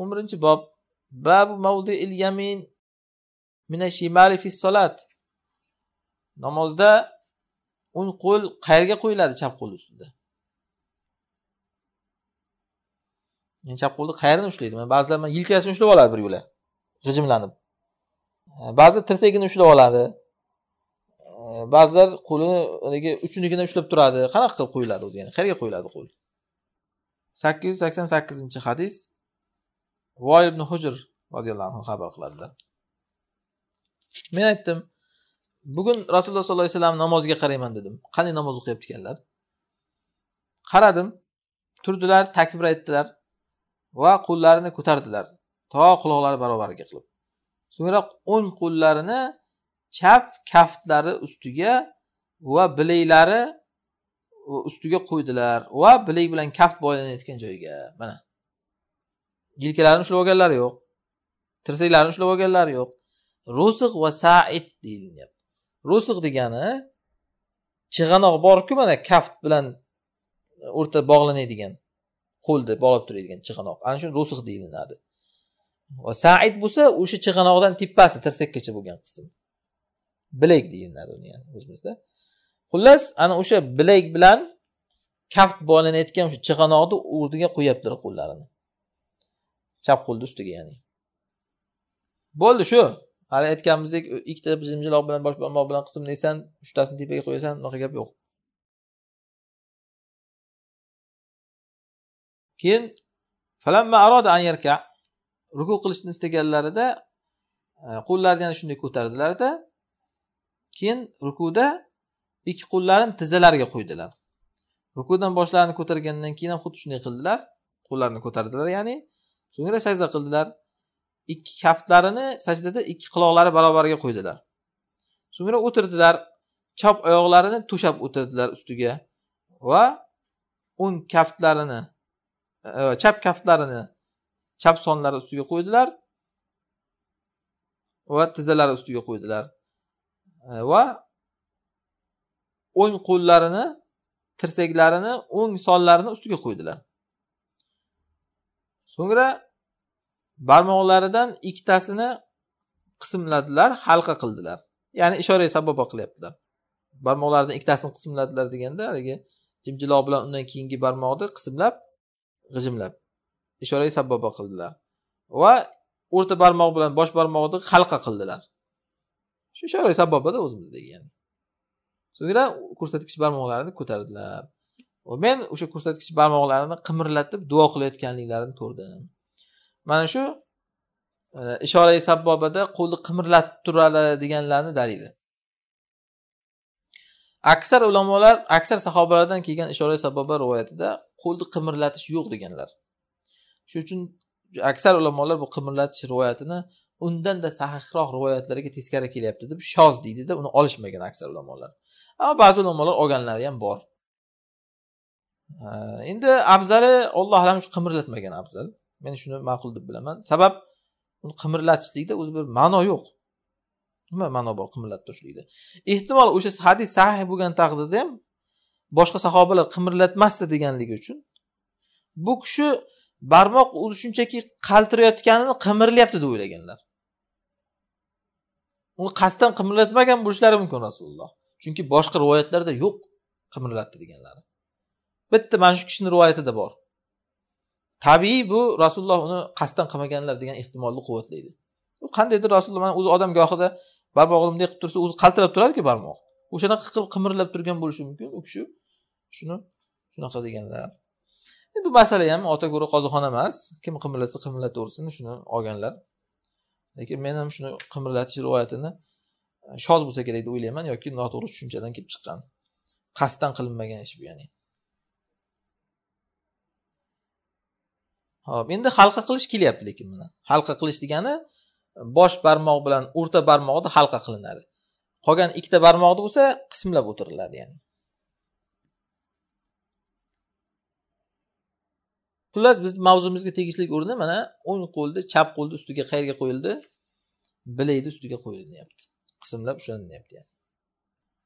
o'n birinchi bob babu mavdi il yamin mina shimali fi solat namozda o'ng qo'l qayerga qo'yiladi chap qo'l ustida men chap qo'lni qayerini ushlaydi mana ba'zilar mana yelkasini ushlab oladi bir yo'la g'ijimlanib e, ba'zilar tirsagini ushlab oladi e, ba'zilar qo'lini haligi uchinigina ushlab turadi qanaqa qilib qo'yiladi o'zi ya'ni qayerga qo'yiladi qo'l sakkiz yuz sakson sakkizinchi hadis voy ibn hujr roziyallohu anhu xabar qiladilar men aytdim bugun rasululloh sollallohu alayhi vasallam namoziga qarayman dedim qanday namoz o'qiyapti ekanlar qaradim turdilar takbir aytdilar va qo'llarini ko'tardilar to quloqlari barobariga qilib so'ngra o'ng qo'llarini chap kaftlari ustiga va bilaklari ustiga qo'ydilar va bilak bilan kaft boylanayotgan joyga mana yelkalarini ushlab olganlari yo'q tirsaklarini ushlab olganlari yo'q rusiq va said deyilyapti rusiq degani chig'anoq borku mana kaft bilan o'rta bog'lanadigan qo'lni bog'lab turadigan chig'anoq ana shuni rusiq deyilinadi va said bo'lsa o'sha chig'anoqdan tepasi tirsakkacha bo'lgan qism bilak deyiladi uni yani o'zimizda xullas ana o'sha bilak bilan kaft bog'lanayotgan o'sha chig'anoqni o'rniga qo'yaptilar qo'llarini chap qo'lni ustiga ya'ni bo'ldi shu hali aytganimizdek ikkita zimjiloq bilan bosh barmoq bilan qismlaysan uchtasini tepaga qo'yasan unaqa gap yo'q keyin falamma aroda an ruku qilishni istaganlarida e, qo'llarini yana shunday ko'tardilarda keyin rukuda ikki qo'llarini tizzalariga qo'ydilar rukudan boshlarini ko'targandan keyin ham xuddi shunday qildilar qo'llarini ko'tardilar ya'ni so'ngra sajda qildilar ikki kaftlarini sajdada ikki quloqlari barobariga qo'ydilar so'ngra o'tirdilar chap oyoqlarini to'shab o'tirdilar ustiga va o'ng kaftlarini e, chap kaftlarini chap sonlari ustiga qo'ydilar va tizzalari ustiga qo'ydilar e, va o'ng qo'llarini tirsaklarini o'ng sonlarini ustiga qo'ydilar so'ngra barmoqlaridan ikkitasini qismladilar halqa qildilar ya'ni ishora saboba qilyaptilar barmoqlaridan ikkitasini qismladilar deganda haligi jimjiloq bilan undan keyingi barmoqni qismlab g'ijimlab ishora saboba qildilar va o'rta barmoq bilan bosh barmoqni halqa qildilar shu ishora sabobada o'zimizdagi ya'ni so'ngra ko'rsatkich barmoqlarini ko'tardilar men o'sha ko'rsatkich barmoqlarini qimirlatib duo qilayotganliklarini ko'rdim mana shu e, ishora sabbobada qo'lni qimirlatib turadi deganlarni dalili aksar ulamolar aksar sahobalardan kelgan ishora sabboba rivoyatida qo'lni qimirlatish yo'q deganlar shuning uchun aksar ulamolar bu qimirlatish rivoyatini undanda sahihroq rivoyatlarga teskari kelyapti deb shoz deydida uni olishmagan aksar ulamolar ammo ba'zi ulamolar olganlari ham bor endi afzali alloh alam shu qimirlatmagan afzal men shuni ma'qul deb bilaman sabab uni qimirlatishlikda o'zi bir ma'no yo'q nima ma'no bor qimirlatib turishlikda ehtimol o'sha hadis sahih bo'lgan taqdirda ham boshqa sahobalar qimirlatmasdi deganligi uchun bu kishi barmoq o'zi shunchaki qaltirayotganini qimirlayapti deb o'ylaganlar uni qasddan qimirlatmagan bo'lishlari mumkin rasululloh chunki boshqa rivoyatlarda yo'q qimirlatdi deganlari bitta mana shu kishini rivoyatida bor tabiiy bu rasululloh uni qasddan qilmaganlar degan ehtimolni quvvatlaydi u qandaydir rasululloh mana o'zi odam gohida barmoq bunday qilib tursa o'zi qaltirab turadiku barmoq o'shanaqa qilib qimirlab turgan bo'lishi mumkin u kishi shuni shunaqa deganlar bu masala ham ota go'ri qozixona emas kim qimirlatsa qimirlataversin shuni olganlar lekin men ham shuni qimirlatish rivoyatini e, shoz bo'lsa kerak deb o'ylayman yoki noto'g'ri tushunchadan kelib chiqqan qasddan qilinmagan ish bu ya'ni ho'p endi halqa qilish kelyapti lekin mana halqa qilish degani bosh barmoq bilan o'rta barmoqda halqa qilinadi qolgan ikkita barmoqni bo'lsa qismlab o'tiriladi ya'ni xullas biz mavzumizga tegishli o'rni mana o'ng qo'lni chap qo'lni ustiga qayerga qo'yildi bilakni ustiga qo'yildi deyapti qismlab ushlanilyapti ya'ni